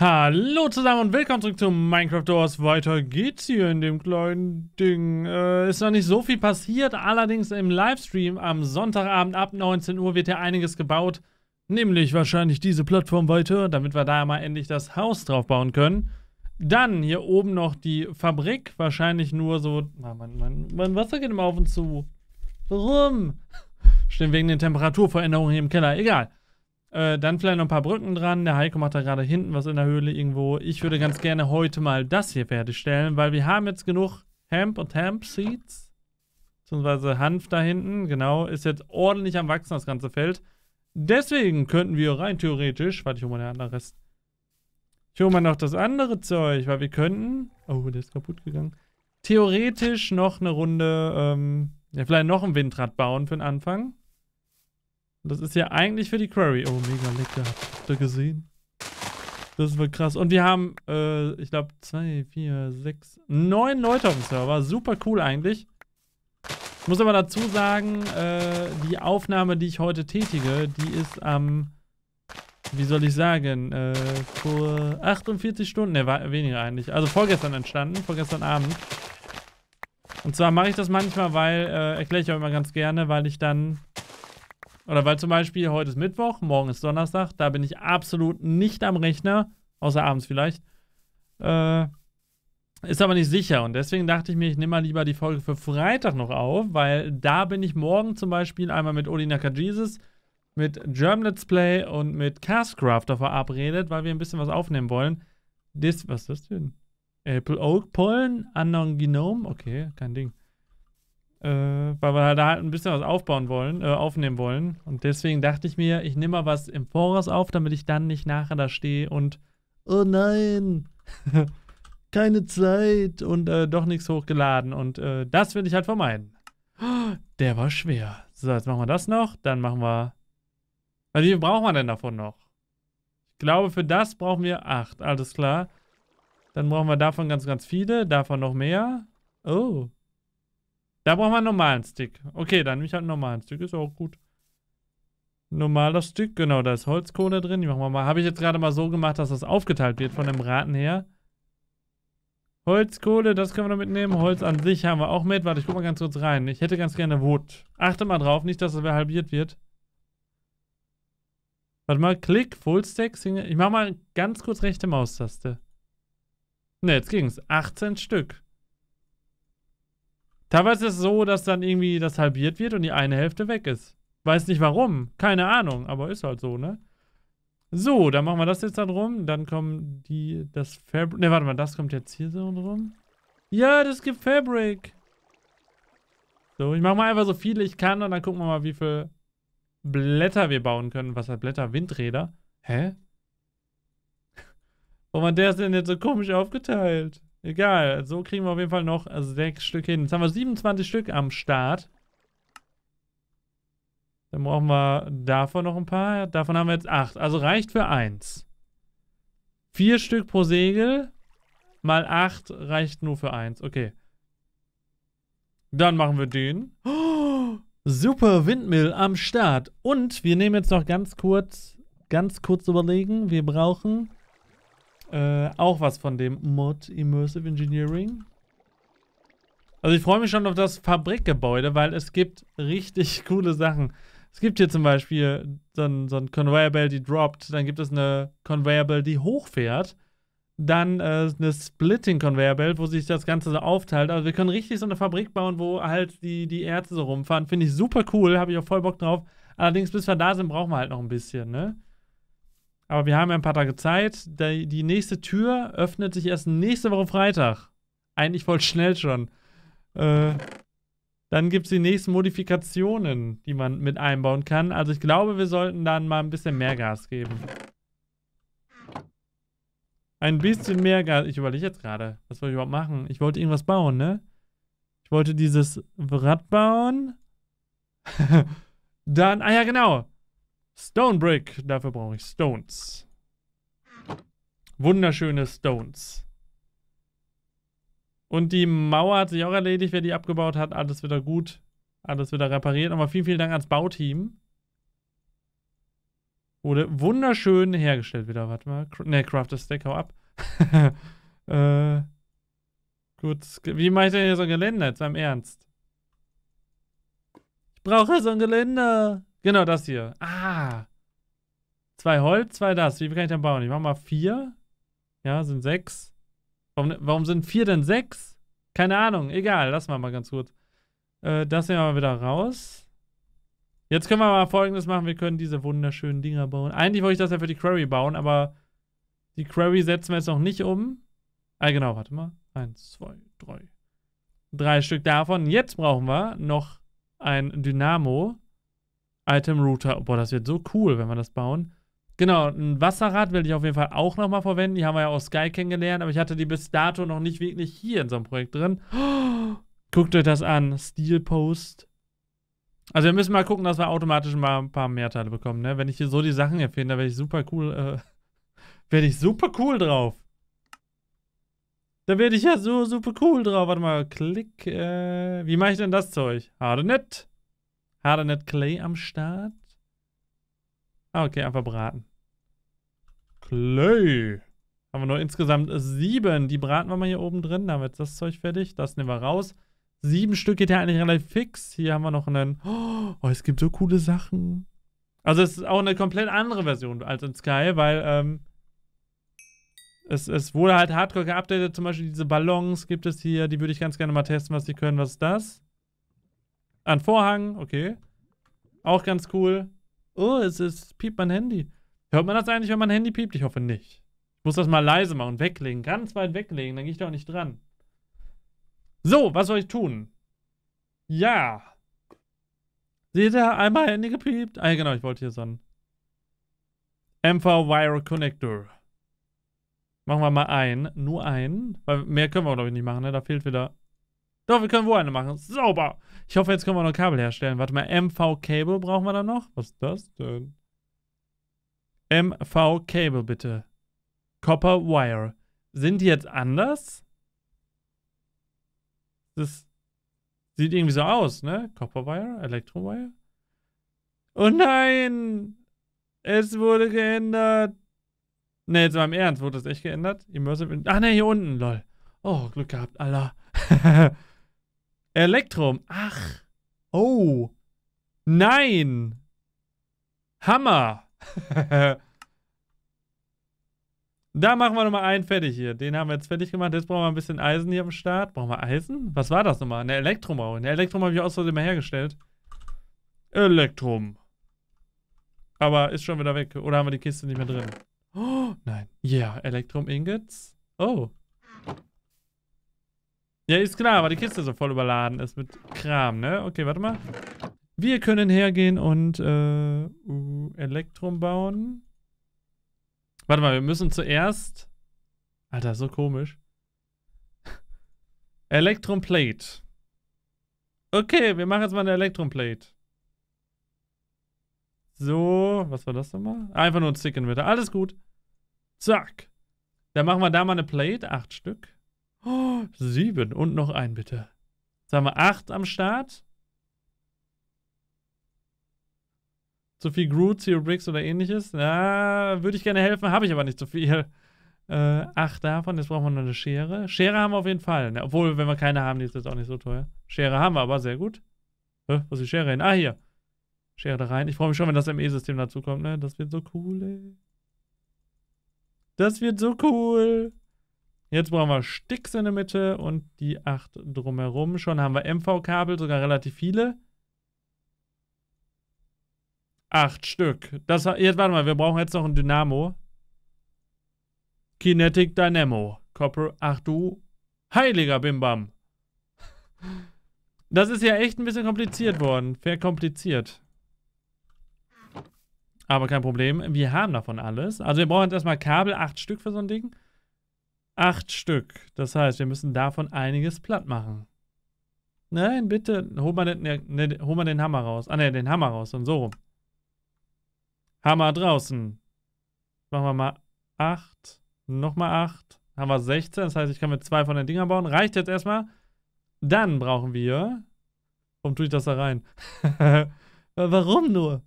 Hallo zusammen und willkommen zurück zu Minecraft Doors. Weiter geht's hier in dem kleinen Ding. Äh, ist noch nicht so viel passiert, allerdings im Livestream am Sonntagabend ab 19 Uhr wird ja einiges gebaut. Nämlich wahrscheinlich diese Plattform weiter, damit wir da mal endlich das Haus drauf bauen können. Dann hier oben noch die Fabrik, wahrscheinlich nur so... Ah, mein, mein, mein Wasser geht immer auf und zu. Warum? Stimmt, wegen den Temperaturveränderungen hier im Keller. Egal. Äh, dann vielleicht noch ein paar Brücken dran. Der Heiko macht da gerade hinten was in der Höhle irgendwo. Ich würde ganz gerne heute mal das hier fertigstellen, weil wir haben jetzt genug Hemp und Hemp Seeds. Beziehungsweise Hanf da hinten, genau, ist jetzt ordentlich am Wachsen, das ganze Feld. Deswegen könnten wir rein theoretisch. Warte, ich hole mal den anderen Rest. Ich hole mal noch das andere Zeug, weil wir könnten. Oh, der ist kaputt gegangen. Theoretisch noch eine Runde, ähm, ja, vielleicht noch ein Windrad bauen für den Anfang. Das ist ja eigentlich für die Query. Oh, mega lecker. Habt ihr gesehen? Das wird krass. Und wir haben, äh, ich glaube, zwei, vier, sechs, neun Leute auf dem Server. Super cool eigentlich. Ich muss aber dazu sagen, äh, die Aufnahme, die ich heute tätige, die ist am, wie soll ich sagen, äh, vor 48 Stunden, ne, weniger eigentlich. Also vorgestern entstanden, vorgestern Abend. Und zwar mache ich das manchmal, weil, äh, erkläre ich auch immer ganz gerne, weil ich dann oder weil zum Beispiel heute ist Mittwoch, morgen ist Donnerstag, da bin ich absolut nicht am Rechner, außer abends vielleicht. Äh, ist aber nicht sicher und deswegen dachte ich mir, ich nehme mal lieber die Folge für Freitag noch auf, weil da bin ich morgen zum Beispiel einmal mit Odi Jesus, mit Germ Let's Play und mit Castcrafter verabredet, weil wir ein bisschen was aufnehmen wollen. Dis, was ist das denn? Apple Oak Pollen, Unknown Genome? Okay, kein Ding. Äh, weil wir da halt ein bisschen was aufbauen wollen, äh, aufnehmen wollen. Und deswegen dachte ich mir, ich nehme mal was im Voraus auf, damit ich dann nicht nachher da stehe und oh nein, keine Zeit und äh, doch nichts hochgeladen. Und äh, das will ich halt vermeiden. Der war schwer. So, jetzt machen wir das noch. Dann machen wir. Wie viel brauchen wir denn davon noch? Ich glaube, für das brauchen wir acht. Alles klar. Dann brauchen wir davon ganz, ganz viele. Davon noch mehr. Oh, da brauchen wir einen normalen Stick. Okay, dann nehme ich halt einen normalen Stick. Ist auch gut. Normaler Stick, genau. Da ist Holzkohle drin. Die machen wir mal. Habe ich jetzt gerade mal so gemacht, dass das aufgeteilt wird von dem Raten her. Holzkohle, das können wir noch mitnehmen. Holz an sich haben wir auch mit. Warte, ich guck mal ganz kurz rein. Ich hätte ganz gerne Wut. Achte mal drauf, nicht, dass es halbiert wird. Warte mal, Klick, Fullstack, Single. Ich mach mal ganz kurz rechte Maustaste. Ne, jetzt ging's. 18 Stück. Teilweise ist es so, dass dann irgendwie das halbiert wird und die eine Hälfte weg ist. Weiß nicht warum, keine Ahnung, aber ist halt so, ne? So, dann machen wir das jetzt dann rum. Dann kommen die, das Fabric. Ne, warte mal, das kommt jetzt hier so rum. Ja, das gibt Fabric. So, ich mache mal einfach so viele ich kann und dann gucken wir mal, wie viele Blätter wir bauen können. Was hat Blätter? Windräder? Hä? Warum hat der ist denn jetzt so komisch aufgeteilt? Egal, so kriegen wir auf jeden Fall noch also sechs Stück hin. Jetzt haben wir 27 Stück am Start. Dann brauchen wir davon noch ein paar. Davon haben wir jetzt acht. Also reicht für eins. Vier Stück pro Segel mal acht reicht nur für eins. Okay. Dann machen wir den. Oh, super Windmill am Start. Und wir nehmen jetzt noch ganz kurz, ganz kurz überlegen. Wir brauchen äh, auch was von dem Mod Immersive Engineering. Also ich freue mich schon auf das Fabrikgebäude, weil es gibt richtig coole Sachen. Es gibt hier zum Beispiel so ein, so ein Conveyor Belt, die droppt. Dann gibt es eine Conveyor Belt, die hochfährt. Dann äh, eine Splitting Conveyor Belt, wo sich das Ganze so aufteilt. Also wir können richtig so eine Fabrik bauen, wo halt die, die Ärzte so rumfahren. Finde ich super cool, habe ich auch voll Bock drauf. Allerdings, bis wir da sind, brauchen wir halt noch ein bisschen, ne? Aber wir haben ja ein paar Tage Zeit. Die, die nächste Tür öffnet sich erst nächste Woche Freitag. Eigentlich voll schnell schon. Äh, dann gibt es die nächsten Modifikationen, die man mit einbauen kann. Also ich glaube, wir sollten dann mal ein bisschen mehr Gas geben. Ein bisschen mehr Gas. Ich überlege jetzt gerade, was wollte ich überhaupt machen? Ich wollte irgendwas bauen, ne? Ich wollte dieses Rad bauen. dann, ah ja, genau. Stonebrick. Dafür brauche ich Stones. Wunderschöne Stones. Und die Mauer hat sich auch erledigt, wer die abgebaut hat. Alles wieder gut. Alles wieder repariert. Aber vielen, vielen Dank ans Bauteam. Wurde wunderschön hergestellt wieder. Warte mal. Ne, Craft the Stack, hau ab. äh, gut. Wie mache ich denn hier so ein Geländer? Jetzt mal im Ernst. Ich brauche so ein Geländer. Genau, das hier. Ah. Zwei Holz, zwei das. Wie viel kann ich denn bauen? Ich mach mal vier. Ja, sind sechs. Warum, warum sind vier denn sechs? Keine Ahnung. Egal, lassen wir mal ganz kurz. Äh, das nehmen wir mal wieder raus. Jetzt können wir mal folgendes machen. Wir können diese wunderschönen Dinger bauen. Eigentlich wollte ich das ja für die Query bauen, aber die Query setzen wir jetzt noch nicht um. Ah, genau, warte mal. Eins, zwei, drei. Drei Stück davon. Jetzt brauchen wir noch ein Dynamo. Item Router. Boah, das wird so cool, wenn wir das bauen. Genau, ein Wasserrad will ich auf jeden Fall auch nochmal verwenden. Die haben wir ja aus Sky kennengelernt, aber ich hatte die bis dato noch nicht wirklich hier in so einem Projekt drin. guckt euch das an. Steel Post. Also wir müssen mal gucken, dass wir automatisch mal ein paar mehr Teile bekommen, ne? Wenn ich hier so die Sachen erfinde, da werde ich super cool, äh, werde ich super cool drauf. Da werde ich ja so super cool drauf. Warte mal, klick, äh, wie mache ich denn das Zeug? Hade nett. Hardenet Clay am Start. Ah, okay, einfach braten. Clay. Haben wir nur insgesamt sieben. Die braten wir mal hier oben drin. Da haben wir jetzt das Zeug fertig. Das nehmen wir raus. Sieben Stück geht ja eigentlich relativ fix. Hier haben wir noch einen... Oh, es gibt so coole Sachen. Also es ist auch eine komplett andere Version als in Sky, weil ähm, es, es wurde halt hardcore geupdatet. Zum Beispiel diese Ballons gibt es hier. Die würde ich ganz gerne mal testen, was die können. Was ist das? Ein Vorhang, okay. Auch ganz cool. Oh, es, ist, piept mein Handy. Hört man das eigentlich, wenn mein Handy piept? Ich hoffe nicht. Ich muss das mal leise machen, weglegen, ganz weit weglegen, dann gehe ich da auch nicht dran. So, was soll ich tun? Ja. Seht ihr, einmal Handy gepiept. Ah, genau, ich wollte hier so einen MV Wire Connector. Machen wir mal einen, nur einen, weil mehr können wir glaube ich nicht machen, ne? Da fehlt wieder doch, wir können wohl eine machen. Sauber. Ich hoffe, jetzt können wir noch Kabel herstellen. Warte mal, MV-Cable brauchen wir da noch? Was ist das denn? MV-Cable bitte. Copper Wire. Sind die jetzt anders? Das sieht irgendwie so aus, ne? Copper Wire, Electro Wire. Oh nein! Es wurde geändert. Ne, jetzt mal im Ernst, wurde das echt geändert? Immersive. Ach ne, hier unten, lol. Oh, Glück gehabt, Allah. Elektrum. Ach. Oh. Nein. Hammer. da machen wir nochmal einen fertig hier. Den haben wir jetzt fertig gemacht. Jetzt brauchen wir ein bisschen Eisen hier am Start. Brauchen wir Eisen? Was war das nochmal? Eine Elektrum auch. Eine Elektrum habe ich aus Versehen mal hergestellt. Elektrum. Aber ist schon wieder weg. Oder haben wir die Kiste nicht mehr drin? Oh, nein. Ja, yeah. Elektrum-Ingots. Oh. Ja, ist klar, weil die Kiste so voll überladen ist mit Kram, ne? Okay, warte mal. Wir können hergehen und äh, Elektrum bauen. Warte mal, wir müssen zuerst... Alter, so komisch. Elektrum Plate. Okay, wir machen jetzt mal eine Elektrum Plate. So, was war das nochmal? Einfach nur ein Stick Inverter. Alles gut. Zack. Dann machen wir da mal eine Plate. Acht Stück. Oh, sieben und noch ein bitte. Jetzt haben wir acht am Start. Zu viel Groot, Zero Bricks oder ähnliches. Na, würde ich gerne helfen, habe ich aber nicht so viel. Äh, acht davon, jetzt brauchen wir noch eine Schere. Schere haben wir auf jeden Fall. Na, ne? obwohl, wenn wir keine haben, die ist jetzt auch nicht so teuer. Schere haben wir aber, sehr gut. Hä, wo ist die Schere hin? Ah, hier. Schere da rein. Ich freue mich schon, wenn das ME-System dazukommt, ne? Das wird so cool, ey. Das wird so cool. Jetzt brauchen wir Sticks in der Mitte und die 8 drumherum. Schon haben wir MV-Kabel, sogar relativ viele. Acht Stück. Das, jetzt warte mal, wir brauchen jetzt noch ein Dynamo. Kinetic Dynamo. Copper. Ach du heiliger Bimbam. Das ist ja echt ein bisschen kompliziert worden. Verkompliziert. Aber kein Problem. Wir haben davon alles. Also wir brauchen jetzt erstmal Kabel. Acht Stück für so ein Ding. Acht Stück. Das heißt, wir müssen davon einiges platt machen. Nein, bitte. Hol mal den, ne, ne hol mal den Hammer raus. Ah, ne, den Hammer raus und so rum. Hammer draußen. Machen wir mal 8. Nochmal 8. Haben wir 16. Das heißt, ich kann mit zwei von den Dingern bauen. Reicht jetzt erstmal. Dann brauchen wir. Warum tue ich das da rein? Warum nur?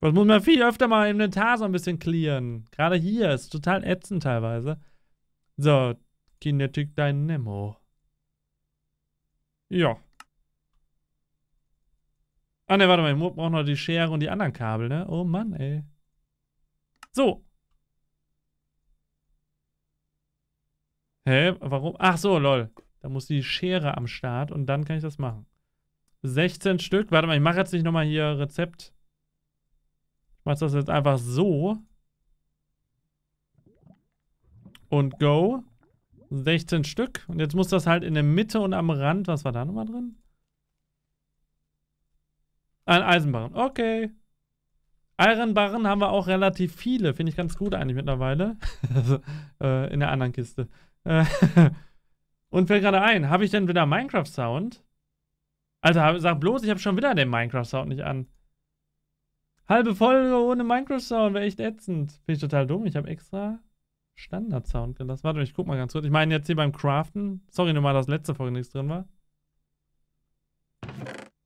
Das muss man viel öfter mal im Inventar so ein bisschen clearen. Gerade hier ist total ätzend teilweise. So, Kinetic Dynamo. Ja. Ah ne, warte mal, ich brauche noch die Schere und die anderen Kabel, ne? Oh Mann, ey. So. Hä, warum? Ach so, lol. Da muss die Schere am Start und dann kann ich das machen. 16 Stück. Warte mal, ich mache jetzt nicht nochmal hier Rezept machst das jetzt einfach so. Und go. 16 Stück. Und jetzt muss das halt in der Mitte und am Rand. Was war da nochmal drin? Ein Eisenbarren. Okay. Eisenbarren haben wir auch relativ viele. Finde ich ganz gut eigentlich mittlerweile. also, äh, in der anderen Kiste. Äh, und fällt gerade ein, habe ich denn wieder Minecraft-Sound? Also sag bloß, ich habe schon wieder den Minecraft-Sound nicht an. Halbe Folge ohne Minecraft-Sound wäre echt ätzend. Bin ich total dumm. Ich habe extra Standard-Sound gelassen. Warte, ich guck mal ganz kurz. Ich meine jetzt hier beim Craften. Sorry nochmal, dass letzte Folge nichts drin war.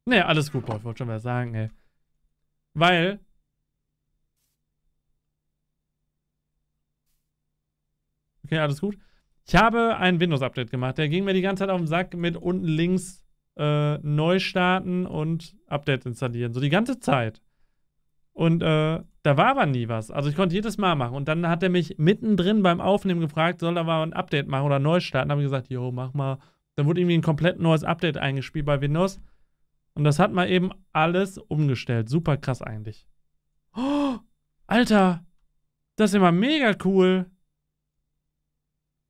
Naja, alles gut, Boy. Ich wollte schon was sagen, ey. Weil... Okay, alles gut. Ich habe ein Windows-Update gemacht. Der ging mir die ganze Zeit auf den Sack mit unten links äh, neu starten und Update installieren. So die ganze Zeit. Und äh, da war aber nie was. Also ich konnte jedes Mal machen. Und dann hat er mich mittendrin beim Aufnehmen gefragt, soll er mal ein Update machen oder neu starten. habe ich gesagt, jo, mach mal. Dann wurde irgendwie ein komplett neues Update eingespielt bei Windows. Und das hat mal eben alles umgestellt. Super krass eigentlich. Oh, Alter, das ist immer mega cool.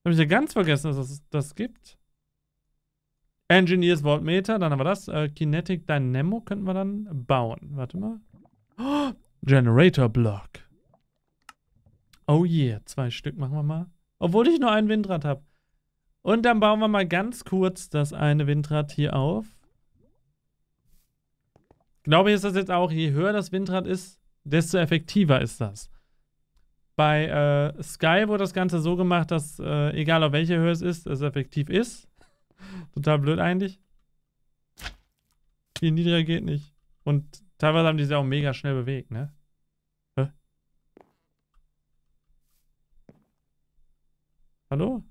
Habe ich ja ganz vergessen, dass es das gibt. Engineers Voltmeter, dann haben wir das. Äh, Kinetic Dynamo könnten wir dann bauen. Warte mal. Generator Block. Oh yeah, zwei Stück machen wir mal. Obwohl ich nur ein Windrad habe. Und dann bauen wir mal ganz kurz das eine Windrad hier auf. glaube ich, ist das jetzt auch, je höher das Windrad ist, desto effektiver ist das. Bei äh, Sky wurde das Ganze so gemacht, dass äh, egal auf welcher Höhe es ist, es effektiv ist. Total blöd eigentlich. Viel niedriger geht nicht. Und Teilweise haben die sich auch mega schnell bewegt, ne? Hä? Hallo?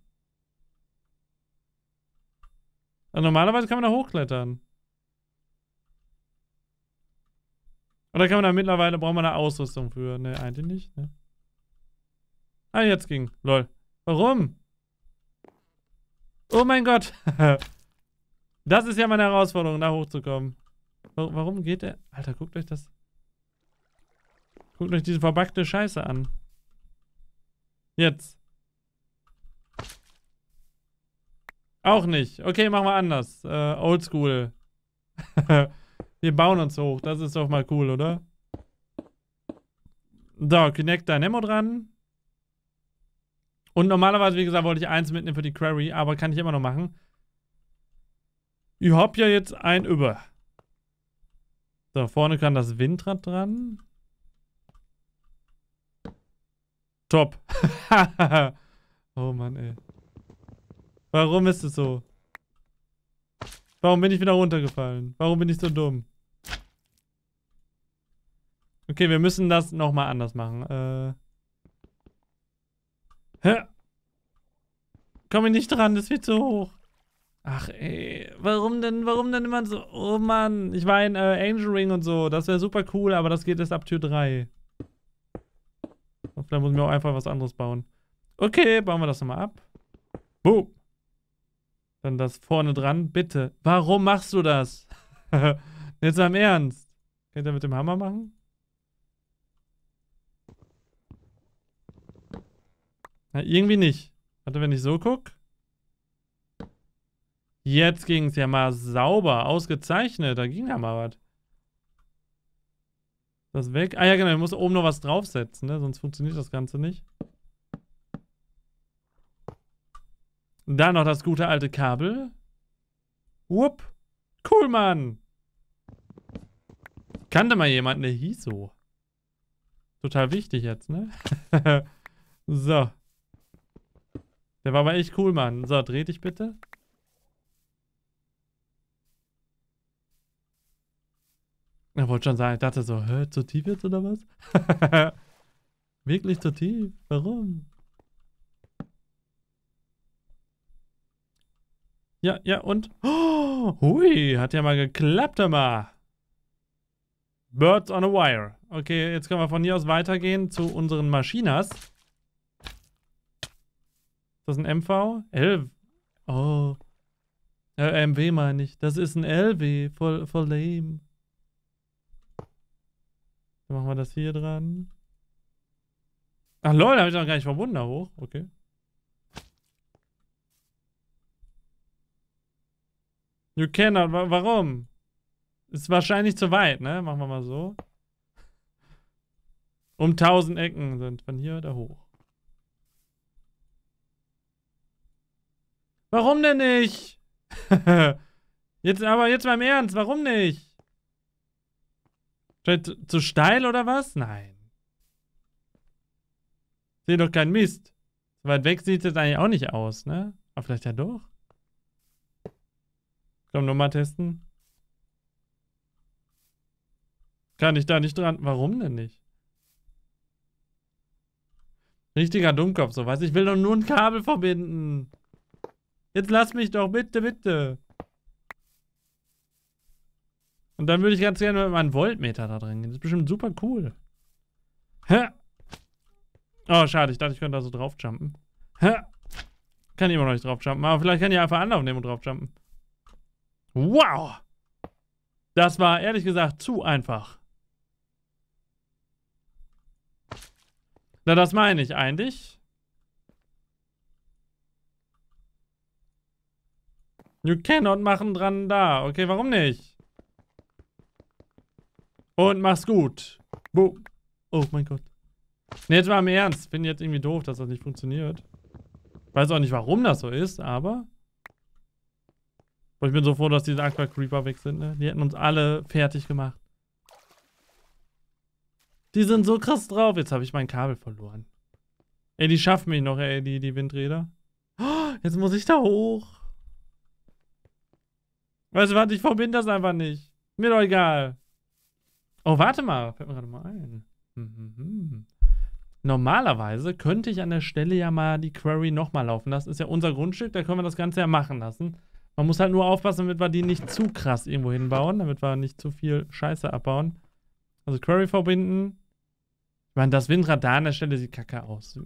Also normalerweise kann man da hochklettern. Oder kann man da mittlerweile, braucht man da Ausrüstung für? Ne, eigentlich nicht, ne? Ah, jetzt ging. Lol. Warum? Oh mein Gott. das ist ja meine Herausforderung, da hochzukommen. Warum geht der... Alter, guckt euch das... Guckt euch diese verbackte Scheiße an. Jetzt. Auch nicht. Okay, machen wir anders. Äh, Oldschool. wir bauen uns hoch. Das ist doch mal cool, oder? So, connect dein Nemo dran. Und normalerweise, wie gesagt, wollte ich eins mitnehmen für die Query, aber kann ich immer noch machen. Ich hab ja jetzt ein über. So, vorne kann das Windrad dran. Top. oh Mann, ey. Warum ist es so? Warum bin ich wieder runtergefallen? Warum bin ich so dumm? Okay, wir müssen das nochmal anders machen. Äh. Hä? Komme nicht dran, das wird zu hoch. Ach ey, warum denn, warum denn immer so? Oh Mann, ich meine, äh, Angel Ring und so, das wäre super cool, aber das geht erst ab Tür 3. vielleicht muss ich mir auch einfach was anderes bauen. Okay, bauen wir das nochmal ab. Boom. Dann das vorne dran. Bitte, warum machst du das? Jetzt mal im Ernst. Könnt ihr mit dem Hammer machen? Na, irgendwie nicht. Warte, wenn ich so gucke. Jetzt ging es ja mal sauber. Ausgezeichnet. Da ging ja mal was. Das weg. Ah ja, genau. Ich muss oben noch was draufsetzen, ne? Sonst funktioniert das Ganze nicht. Dann noch das gute alte Kabel. Wupp. Cool, Mann. Kannte mal jemanden, ne, der hieß so. Total wichtig jetzt, ne? so. Der war aber echt cool, Mann. So, dreh dich bitte. Ich wollte schon sagen, ich dachte so, hä, zu tief jetzt oder was? Wirklich zu tief? Warum? Ja, ja, und... Oh, hui, hat ja mal geklappt, immer. Birds on a wire. Okay, jetzt können wir von hier aus weitergehen zu unseren Maschinas. Ist das ein MV? L... Oh. Äh, MW meine ich. Das ist ein LW. Voll, voll lame. Dann machen wir das hier dran. Ach lol, da habe ich noch gar nicht verbunden da hoch. Okay. You cannot. Wa warum? Ist wahrscheinlich zu weit, ne? Machen wir mal so. Um 1000 Ecken sind von hier da hoch. Warum denn nicht? jetzt aber, jetzt mal im Ernst, warum nicht? Vielleicht zu steil oder was? Nein. Sehe doch keinen Mist. So weit weg sieht es jetzt eigentlich auch nicht aus, ne? Aber vielleicht ja doch. Komm, nochmal testen. Kann ich da nicht dran? Warum denn nicht? Richtiger Dummkopf, so was. Ich will doch nur ein Kabel verbinden. Jetzt lass mich doch, bitte, bitte. Und dann würde ich ganz gerne mit meinem Voltmeter da drin gehen. Das ist bestimmt super cool. Hä? Oh, schade. Ich dachte, ich könnte da so draufjumpen. Hä? Kann ich immer noch nicht draufjumpen. Aber vielleicht kann ich einfach Anlauf nehmen und draufjumpen. Wow! Das war ehrlich gesagt zu einfach. Na, das meine ich eigentlich. You cannot machen dran da. Okay, warum nicht? Und mach's gut. Bo oh mein Gott. Ne, jetzt mal im Ernst. Bin jetzt irgendwie doof, dass das nicht funktioniert. Weiß auch nicht, warum das so ist, aber... ich bin so froh, dass diese Aqua Creeper weg sind, ne? Die hätten uns alle fertig gemacht. Die sind so krass drauf. Jetzt habe ich mein Kabel verloren. Ey, die schaffen mich noch, ey, die, die Windräder. Oh, jetzt muss ich da hoch. Weißt du was, ich verbinde das einfach nicht. Mir doch egal. Oh, warte mal, fällt mir gerade mal ein. Mhm. Normalerweise könnte ich an der Stelle ja mal die Query nochmal laufen lassen. Ist ja unser Grundstück, da können wir das Ganze ja machen lassen. Man muss halt nur aufpassen, damit wir die nicht zu krass irgendwo hinbauen, damit wir nicht zu viel Scheiße abbauen. Also Query verbinden. Ich meine, das Windrad da an der Stelle sieht kacke aus.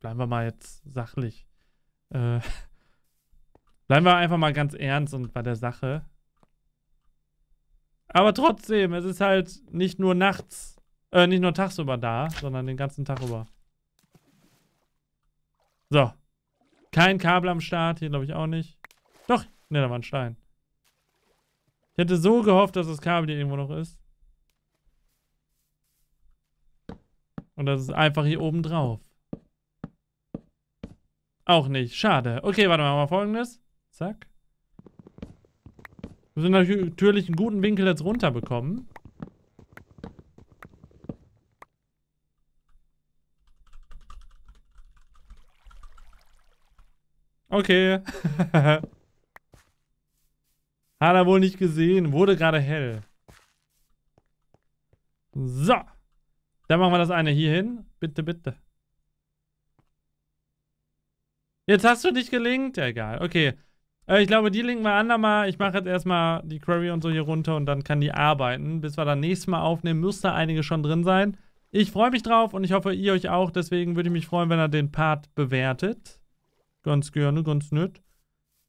Bleiben wir mal jetzt sachlich. Äh, bleiben wir einfach mal ganz ernst und bei der Sache. Aber trotzdem, es ist halt nicht nur nachts, äh, nicht nur tagsüber da, sondern den ganzen Tag über. So. Kein Kabel am Start, hier glaube ich auch nicht. Doch, ne, da war ein Stein. Ich hätte so gehofft, dass das Kabel hier irgendwo noch ist. Und das ist einfach hier oben drauf. Auch nicht. Schade. Okay, warte mal, machen wir folgendes. Zack. Wir sind natürlich einen guten Winkel jetzt runterbekommen. Okay. Hat er wohl nicht gesehen. Wurde gerade hell. So. Dann machen wir das eine hier hin. Bitte, bitte. Jetzt hast du dich gelingt. Ja, egal. Okay. Äh, ich glaube, die linken wir an, mal. Ich mache jetzt erstmal die Query und so hier runter und dann kann die arbeiten. Bis wir dann nächstes Mal aufnehmen, müsste einige schon drin sein. Ich freue mich drauf und ich hoffe, ihr euch auch. Deswegen würde ich mich freuen, wenn ihr den Part bewertet. Ganz gerne, ganz nett.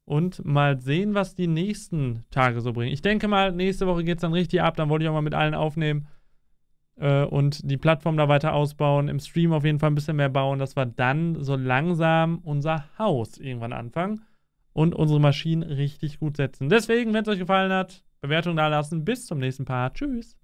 Und mal sehen, was die nächsten Tage so bringen. Ich denke mal, nächste Woche geht es dann richtig ab. Dann wollte ich auch mal mit allen aufnehmen äh, und die Plattform da weiter ausbauen. Im Stream auf jeden Fall ein bisschen mehr bauen, dass wir dann so langsam unser Haus irgendwann anfangen und unsere Maschinen richtig gut setzen. Deswegen, wenn es euch gefallen hat, Bewertung da lassen. Bis zum nächsten Part. Tschüss.